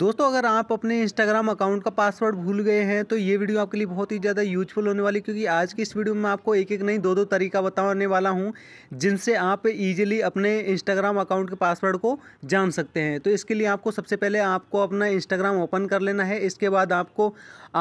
दोस्तों अगर आप अपने इंस्टाग्राम अकाउंट का पासवर्ड भूल गए हैं तो ये वीडियो आपके लिए बहुत ही ज़्यादा यूजफुल होने वाली क्योंकि आज की इस वीडियो में आपको एक एक नहीं दो दो तरीका बताने वाला हूँ जिनसे आप इजीली अपने इंस्टाग्राम अकाउंट के पासवर्ड को जान सकते हैं तो इसके लिए आपको सबसे पहले आपको अपना इंस्टाग्राम ओपन कर लेना है इसके बाद आपको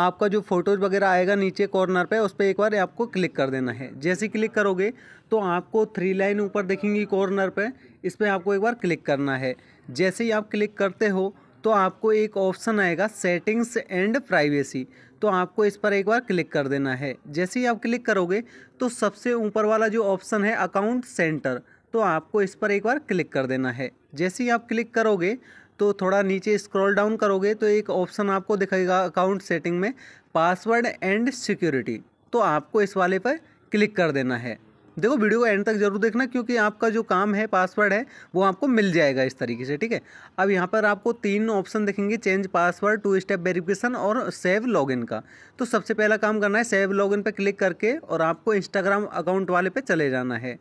आपका जो फोटोज़ वगैरह आएगा नीचे कॉर्नर पर उस पर एक बार आपको क्लिक कर देना है जैसे क्लिक करोगे तो आपको थ्री लाइन ऊपर देखेंगी कॉर्नर पर इस पर आपको एक बार क्लिक करना है जैसे ही आप क्लिक करते हो तो आपको एक ऑप्शन आएगा सेटिंग्स एंड प्राइवेसी तो आपको इस पर एक बार क्लिक कर देना है जैसे ही आप क्लिक करोगे तो सबसे ऊपर वाला जो ऑप्शन है अकाउंट सेंटर तो आपको इस पर एक बार क्लिक कर देना है जैसे ही आप क्लिक करोगे तो थोड़ा नीचे स्क्रॉल डाउन करोगे तो एक ऑप्शन आपको दिखेगा अकाउंट सेटिंग में पासवर्ड एंड सिक्योरिटी तो आपको इस वाले पर क्लिक कर देना है देखो वीडियो को एंड तक जरूर देखना क्योंकि आपका जो काम है पासवर्ड है वो आपको मिल जाएगा इस तरीके से ठीक है अब यहाँ पर आपको तीन ऑप्शन देखेंगे change password two step verification और सेव लॉगिन का तो सबसे पहला काम करना है सेव लॉगिन पर क्लिक करके और आपको इंस्टाग्राम अकाउंट वाले पर चले जाना है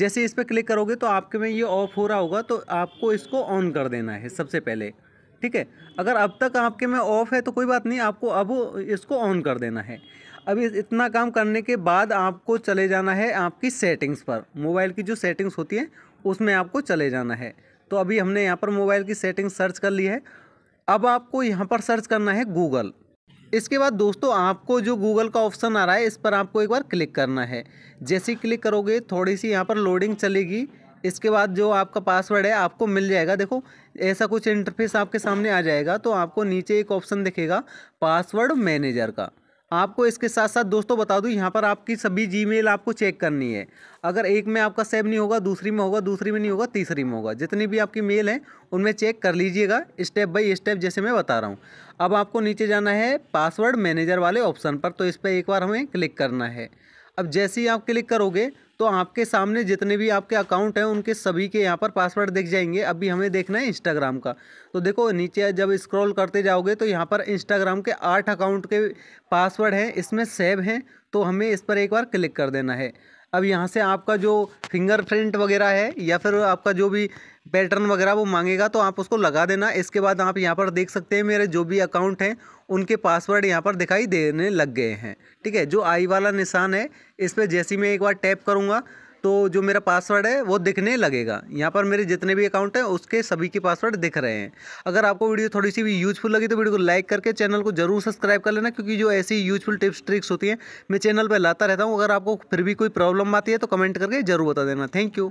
जैसे इस पर क्लिक करोगे तो आपके में ये ऑफ हो रहा होगा तो आपको इसको ऑन कर देना है सबसे पहले ठीक है अगर अब तक आपके में ऑफ़ है तो कोई बात नहीं आपको अब इसको ऑन कर देना है अभी इतना काम करने के बाद आपको चले जाना है आपकी सेटिंग्स पर मोबाइल की जो सेटिंग्स होती हैं उसमें आपको चले जाना है तो अभी हमने यहाँ पर मोबाइल की सेटिंग्स सर्च कर ली है अब आपको यहाँ पर सर्च करना है गूगल इसके बाद दोस्तों आपको जो गूगल का ऑप्शन आ रहा है इस पर आपको एक बार क्लिक करना है जैसे ही क्लिक करोगे थोड़ी सी यहाँ पर लोडिंग चलेगी इसके बाद जो आपका पासवर्ड है आपको मिल जाएगा देखो ऐसा कुछ इंटरफेस आपके सामने आ जाएगा तो आपको नीचे एक ऑप्शन दिखेगा पासवर्ड मैनेजर का आपको इसके साथ साथ दोस्तों बता दूं यहाँ पर आपकी सभी मेल आपको चेक करनी है अगर एक में आपका सेव नहीं होगा दूसरी में होगा दूसरी में नहीं होगा तीसरी में होगा जितनी भी आपकी मेल है उनमें चेक कर लीजिएगा स्टेप बाई स्टेप जैसे मैं बता रहा हूँ अब आपको नीचे जाना है पासवर्ड मैनेजर वाले ऑप्शन पर तो इस पर एक बार हमें क्लिक करना है अब जैसे ही आप क्लिक करोगे तो आपके सामने जितने भी आपके अकाउंट हैं उनके सभी के यहाँ पर पासवर्ड दिख जाएंगे अभी हमें देखना है इंस्टाग्राम का तो देखो नीचे जब स्क्रॉल करते जाओगे तो यहाँ पर इंस्टाग्राम के आठ अकाउंट के पासवर्ड हैं इसमें सेव हैं तो हमें इस पर एक बार क्लिक कर देना है अब यहाँ से आपका जो फिंगरप्रिंट वगैरह है या फिर आपका जो भी पैटर्न वगैरह वो मांगेगा तो आप उसको लगा देना इसके बाद आप यहाँ पर देख सकते हैं मेरे जो भी अकाउंट हैं उनके पासवर्ड यहाँ पर दिखाई देने लग गए हैं ठीक है जो आई वाला निशान है इस पर जैसे मैं एक बार टैप करूँगा तो जो मेरा पासवर्ड है वो दिखने लगेगा यहाँ पर मेरे जितने भी अकाउंट हैं उसके सभी के पासवर्ड दिख रहे हैं अगर आपको वीडियो थोड़ी सी भी यूजफुल लगी तो वीडियो को लाइक करके चैनल को जरूर सब्सक्राइब कर लेना क्योंकि जो ऐसी यूजफुल टिप्स ट्रिक्स होती हैं मैं चैनल पर लाता रहता हूँ अगर आपको फिर भी कोई प्रॉब्लम आती है तो कमेंट करके ज़रूर बता देना थैंक यू